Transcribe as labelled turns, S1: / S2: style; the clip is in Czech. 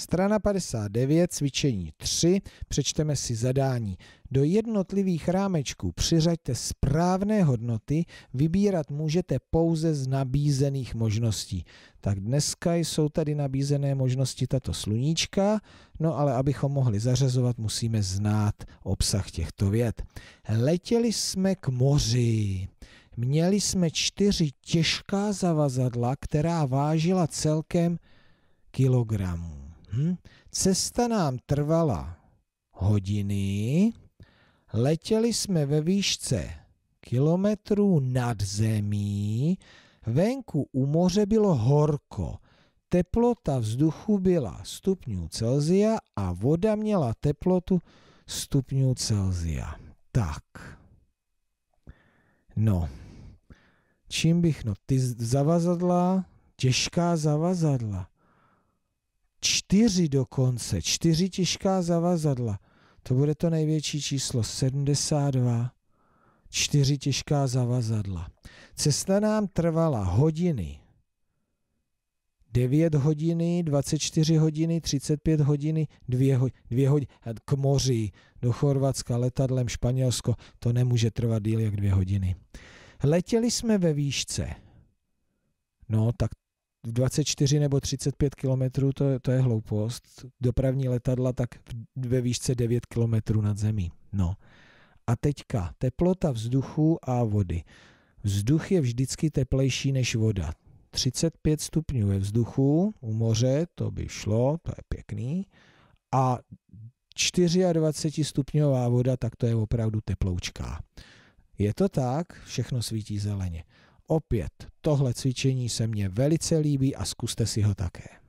S1: Strana 59, cvičení 3, přečteme si zadání. Do jednotlivých rámečků přiřaďte správné hodnoty, vybírat můžete pouze z nabízených možností. Tak dneska jsou tady nabízené možnosti tato sluníčka, no ale abychom mohli zařazovat, musíme znát obsah těchto věd. Letěli jsme k moři. Měli jsme čtyři těžká zavazadla, která vážila celkem kilogramů. Hm? Cesta nám trvala hodiny, letěli jsme ve výšce kilometrů nad zemí, venku u moře bylo horko, teplota vzduchu byla stupňů Celzia a voda měla teplotu stupňů Celzia. Tak. No. Čím bych, no, ty zavazadla, těžká zavazadla čtyři dokonce, čtyři těžká zavazadla. To bude to největší číslo, 72. Čtyři těžká zavazadla. Cesta nám trvala hodiny. 9 hodiny, 24 hodiny, 35 hodiny, 2, hodiny, 2 hodiny k moři, do Chorvatska, letadlem Španělsko, to nemůže trvat díl jak 2 hodiny. Letěli jsme ve výšce. No, tak 24 nebo 35 kilometrů to, to je hloupost. Dopravní letadla tak ve výšce 9 kilometrů nad zemí. No. A teďka teplota vzduchu a vody. Vzduch je vždycky teplejší než voda. 35 stupňů ve vzduchu, u moře to by šlo, to je pěkný. A 24 stupňová voda, tak to je opravdu teploučká. Je to tak, všechno svítí zeleně. Opět, tohle cvičení se mně velice líbí a zkuste si ho také.